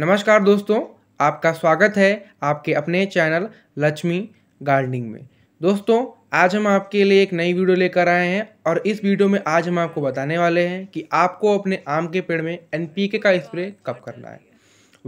नमस्कार दोस्तों आपका स्वागत है आपके अपने चैनल लक्ष्मी गार्डनिंग में दोस्तों आज हम आपके लिए एक नई वीडियो लेकर आए हैं और इस वीडियो में आज हम आपको बताने वाले हैं कि आपको अपने आम के पेड़ में एनपीके का स्प्रे कब करना है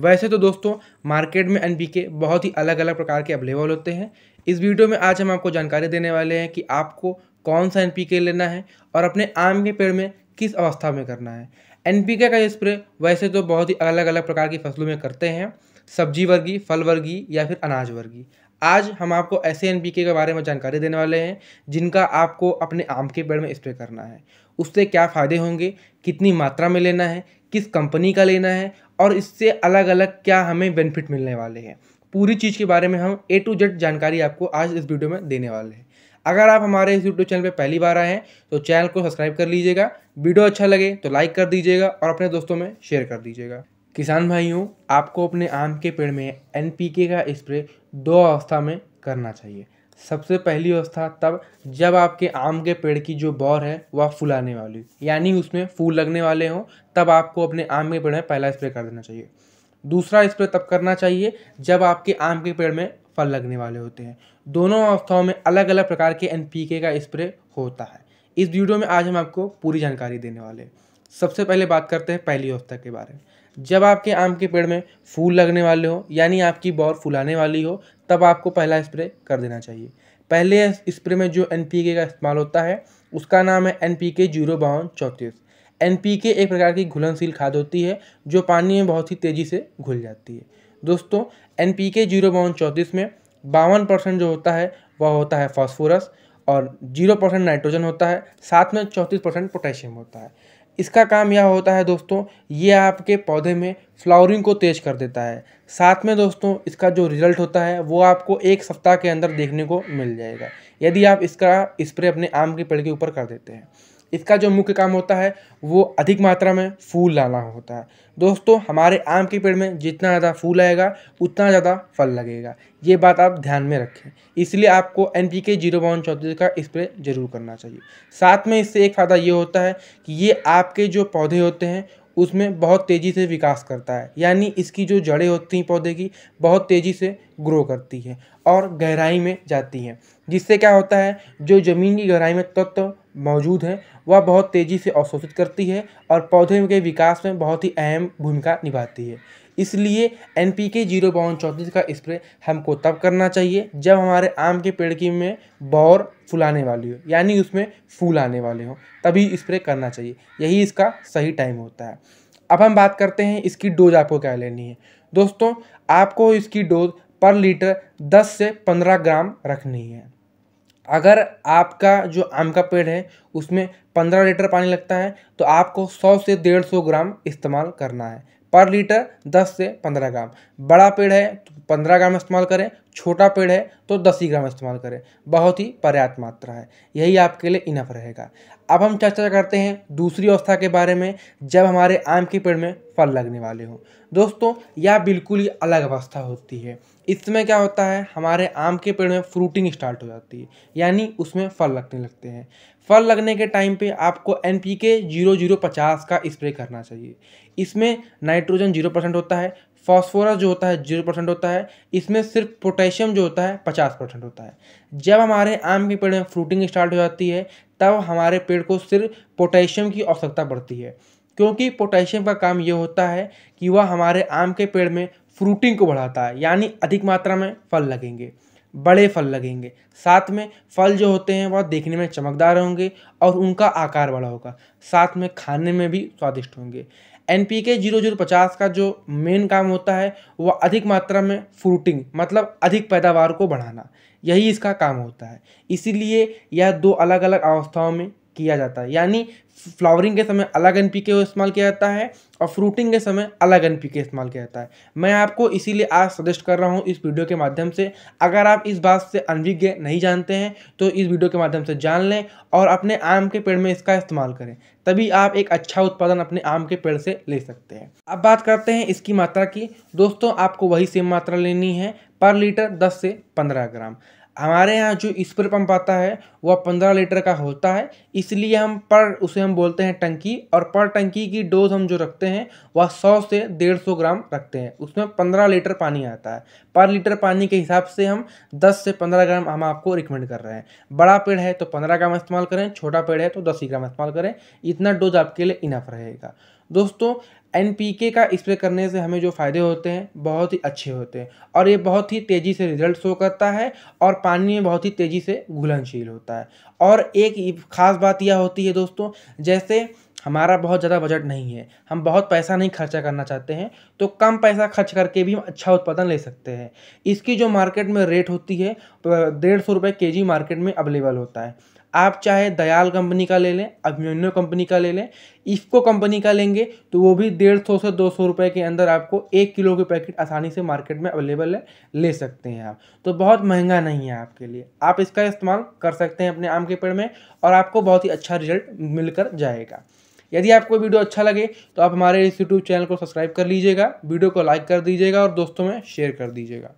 वैसे तो दोस्तों मार्केट में एनपीके बहुत ही अलग अलग प्रकार के अवेलेबल होते हैं इस वीडियो में आज हम आपको जानकारी देने वाले हैं कि आपको कौन सा एन लेना है और अपने आम के पेड़ में किस अवस्था में करना है एनपीके का स्प्रे वैसे तो बहुत ही अलग अलग प्रकार की फसलों में करते हैं सब्जी वर्गी फल वर्गी या फिर अनाज वर्गी आज हम आपको ऐसे एन के बारे में जानकारी देने वाले हैं जिनका आपको अपने आम के पेड़ में स्प्रे करना है उससे क्या फ़ायदे होंगे कितनी मात्रा में लेना है किस कंपनी का लेना है और इससे अलग अलग क्या हमें बेनिफिट मिलने वाले हैं पूरी चीज़ के बारे में हम ए टू जेड जानकारी आपको आज इस वीडियो में देने वाले हैं अगर आप हमारे इस यूट्यूब चैनल पर पहली बार आए हैं तो चैनल को सब्सक्राइब कर लीजिएगा वीडियो अच्छा लगे तो लाइक कर दीजिएगा और अपने दोस्तों में शेयर कर दीजिएगा किसान भाइयों आपको अपने आम के पेड़ में एन का स्प्रे दो अवस्था में करना चाहिए सबसे पहली अवस्था तब जब आपके आम के पेड़ की जो बौर है वह फुलाने वाली यानी उसमें फूल लगने वाले हों तब आपको अपने आम के पेड़ में पहला स्प्रे कर देना चाहिए दूसरा स्प्रे तब करना चाहिए जब आपके आम के पेड़ में फल लगने वाले होते हैं दोनों अवस्थाओं में अलग अलग प्रकार के एन का स्प्रे होता है इस वीडियो में आज हम आपको पूरी जानकारी देने वाले हैं सबसे पहले बात करते हैं पहली अवस्था के बारे में जब आपके आम के पेड़ में फूल लगने वाले हो यानी आपकी बौर फुलाने वाली हो तब आपको पहला स्प्रे कर देना चाहिए पहले स्प्रे में जो एन का इस्तेमाल होता है उसका नाम है एन पी के जीरो बावन चौंतीस एन पी के एक प्रकार की घुलनशील खाद होती है जो पानी में बहुत ही तेज़ी से घुल जाती है दोस्तों एन पी के जीरो बावन चौंतीस में बावन परसेंट जो होता है वह होता है फॉस्फोरस और जीरो परसेंट नाइट्रोजन होता है साथ में चौंतीस परसेंट पोटेशियम होता है इसका काम यह होता है दोस्तों ये आपके पौधे में फ्लावरिंग को तेज कर देता है साथ में दोस्तों इसका जो रिजल्ट होता है वो आपको एक सप्ताह के अंदर देखने को मिल जाएगा यदि आप इसका स्प्रे अपने आम के पेड़ के ऊपर कर देते हैं इसका जो मुख्य काम होता है वो अधिक मात्रा में फूल लाना होता है दोस्तों हमारे आम के पेड़ में जितना ज़्यादा फूल आएगा उतना ज़्यादा फल लगेगा ये बात आप ध्यान में रखें इसलिए आपको एन पी के जीरो बावन चौंतीस का स्प्रे जरूर करना चाहिए साथ में इससे एक फ़ायदा ये होता है कि ये आपके जो पौधे होते हैं उसमें बहुत तेज़ी से विकास करता है यानी इसकी जो जड़ें होती हैं पौधे की बहुत तेज़ी से ग्रो करती है और गहराई में जाती हैं जिससे क्या होता है जो ज़मीन की गहराई में तत्व तो मौजूद है वह बहुत तेज़ी से अवशोषित करती है और पौधे के विकास में बहुत ही अहम भूमिका निभाती है इसलिए एन पी के जीरो बावन चौंतीस का स्प्रे हमको तब करना चाहिए जब हमारे आम के पेड़ की में बौर फुलाने वाली हो यानी उसमें फूल आने वाले हों तभी स्प्रे करना चाहिए यही इसका सही टाइम होता है अब हम बात करते हैं इसकी डोज आपको क्या लेनी है दोस्तों आपको इसकी डोज पर लीटर दस से पंद्रह ग्राम रखनी है अगर आपका जो आम का पेड़ है उसमें पंद्रह लीटर पानी लगता है तो आपको सौ से डेढ़ सौ ग्राम इस्तेमाल करना है पर लीटर 10 से 15 ग्राम बड़ा पेड़ है तो 15 ग्राम इस्तेमाल करें छोटा पेड़ है तो 10 ही ग्राम इस्तेमाल करें बहुत ही पर्याप्त मात्रा है यही आपके लिए इनफ रहेगा अब हम चर्चा करते हैं दूसरी अवस्था के बारे में जब हमारे आम के पेड़ में फल लगने वाले हों दोस्तों यह बिल्कुल ही अलग अवस्था होती है इसमें क्या होता है हमारे आम के पेड़ में फ्रूटिंग स्टार्ट हो जाती है यानी उसमें फल लगने लगते हैं फल लगने के टाइम पे आपको N P K zero zero पचास का स्प्रे करना चाहिए इसमें नाइट्रोजन जीरो परसेंट होता है फॉस्फोरस जो होता है जीरो परसेंट होता है इसमें सिर्फ पोटेशियम जो होता है पचास परसेंट होता है जब हमारे आम के पेड़ में फ्रूटिंग स्टार्ट हो जाती है तब हमारे पेड़ को सिर्फ पोटेशियम की आवश्यकता पड़ती है क्योंकि पोटेशियम का काम ये होता है कि वह हमारे आम के पेड़ में फ्रूटिंग को बढ़ाता है यानी अधिक मात्रा में फल लगेंगे बड़े फल लगेंगे साथ में फल जो होते हैं वह देखने में चमकदार होंगे और उनका आकार बड़ा होगा साथ में खाने में भी स्वादिष्ट होंगे N P K zero zero पचास का जो मेन काम होता है वह अधिक मात्रा में फ्रूटिंग मतलब अधिक पैदावार को बढ़ाना यही इसका काम होता है इसीलिए यह दो अलग अलग अवस्थाओं में किया जाता है यानी फ्लावरिंग के समय अलग एन पी के इस्तेमाल किया जाता है और फ्रूटिंग के समय अलग एन पी के इस्तेमाल किया जाता है मैं आपको इसीलिए आज सजेस्ट कर रहा हूँ इस वीडियो के माध्यम से अगर आप इस बात से अनभिज्ञ नहीं जानते हैं तो इस वीडियो के माध्यम से जान लें और अपने आम के पेड़ में इसका इस्तेमाल करें तभी आप एक अच्छा उत्पादन अपने आम के पेड़ से ले सकते हैं अब बात करते हैं इसकी मात्रा की दोस्तों आपको वही सेम मात्रा लेनी है पर लीटर दस से पंद्रह ग्राम हमारे यहाँ जो स्प्रे पंप आता है वह पंद्रह लीटर का होता है इसलिए हम पर उसे हम बोलते हैं टंकी और पर टंकी की डोज हम जो रखते हैं वह सौ से डेढ़ सौ ग्राम रखते हैं उसमें पंद्रह लीटर पानी आता है पर लीटर पानी के हिसाब से हम दस से पंद्रह ग्राम हम आपको रिकमेंड कर रहे हैं बड़ा पेड़ है तो पंद्रह ग्राम इस्तेमाल करें छोटा पेड़ है तो दस ही ग्राम इस्तेमाल करें इतना डोज आपके लिए इनफ रहेगा दोस्तों एन का स्प्रे करने से हमें जो फ़ायदे होते हैं बहुत ही अच्छे होते हैं और ये बहुत ही तेज़ी से रिजल्ट शो करता है और पानी में बहुत ही तेज़ी से घुलनशील होता है और एक ख़ास बात यह होती है दोस्तों जैसे हमारा बहुत ज़्यादा बजट नहीं है हम बहुत पैसा नहीं खर्चा करना चाहते हैं तो कम पैसा खर्च करके भी हम अच्छा उत्पादन ले सकते हैं इसकी जो मार्केट में रेट होती है डेढ़ सौ रुपये के जी मार्केट में अवेलेबल होता है आप चाहे दयाल कंपनी का ले लें अभिमन्यु कंपनी का ले लें इफ्को कंपनी का लेंगे तो वो भी डेढ़ सौ से दो सौ रुपये के अंदर आपको एक किलो के पैकेट आसानी से मार्केट में अवेलेबल है ले सकते हैं आप तो बहुत महंगा नहीं है आपके लिए आप इसका इस्तेमाल कर सकते हैं अपने आम के पेड़ में और आपको बहुत ही अच्छा रिजल्ट मिलकर जाएगा यदि आपको वीडियो अच्छा लगे तो आप हमारे इस यूट्यूब चैनल को सब्सक्राइब कर लीजिएगा वीडियो को लाइक कर दीजिएगा और दोस्तों में शेयर कर दीजिएगा